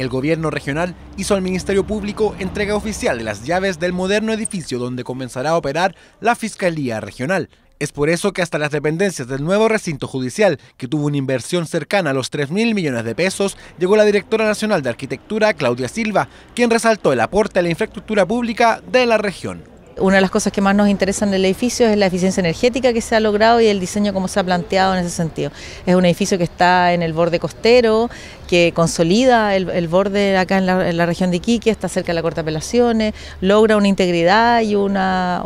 el gobierno regional hizo al Ministerio Público entrega oficial de las llaves del moderno edificio donde comenzará a operar la Fiscalía Regional. Es por eso que hasta las dependencias del nuevo recinto judicial, que tuvo una inversión cercana a los 3.000 millones de pesos, llegó la directora nacional de arquitectura, Claudia Silva, quien resaltó el aporte a la infraestructura pública de la región. Una de las cosas que más nos interesan del edificio es la eficiencia energética que se ha logrado y el diseño como se ha planteado en ese sentido. Es un edificio que está en el borde costero, que consolida el, borde acá en la, región de Iquique, está cerca de la Corte de Apelaciones, logra una integridad y una,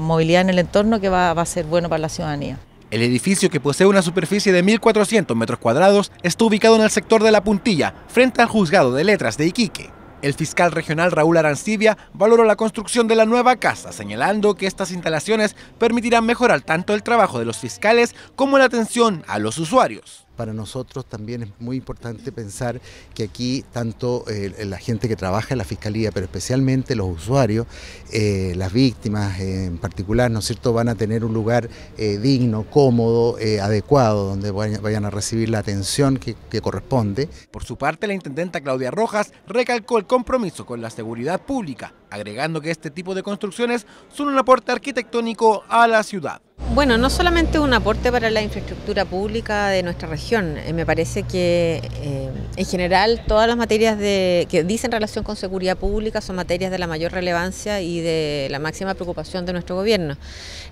movilidad en el entorno que va, va a ser bueno para la ciudadanía. El edificio, que posee una superficie de 1.400 metros cuadrados, está ubicado en el sector de La Puntilla, frente al Juzgado de Letras de Iquique. El fiscal regional Raúl Arancibia valoró la construcción de la nueva casa, señalando que estas instalaciones permitirán mejorar tanto el trabajo de los fiscales como la atención a los usuarios para nosotros también es muy importante pensar que aquí tanto eh, la gente que trabaja en la Fiscalía, pero especialmente los usuarios, eh, las víctimas en particular, ¿no es cierto?, van a tener un lugar eh, digno, cómodo, adecuado, donde vayan a recibir la atención que, que corresponde. Por su parte, la intendenta Claudia Rojas recalcó el compromiso con la seguridad pública, agregando que este tipo de construcciones son un aporte arquitectónico a la ciudad. Bueno, no solamente un aporte para la infraestructura pública de nuestra región, eh, me parece que eh, en general todas las materias que dicen relación con seguridad pública son materias de la mayor relevancia y de la máxima preocupación de nuestro gobierno.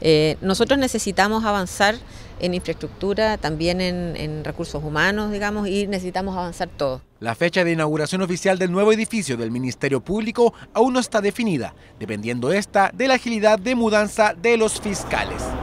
Eh, nosotros necesitamos avanzar en infraestructura, también en, recursos humanos, digamos, y necesitamos avanzar todo. La fecha de inauguración oficial del nuevo edificio del Ministerio Público aún no está definida, dependiendo esta de la agilidad de mudanza de los fiscales.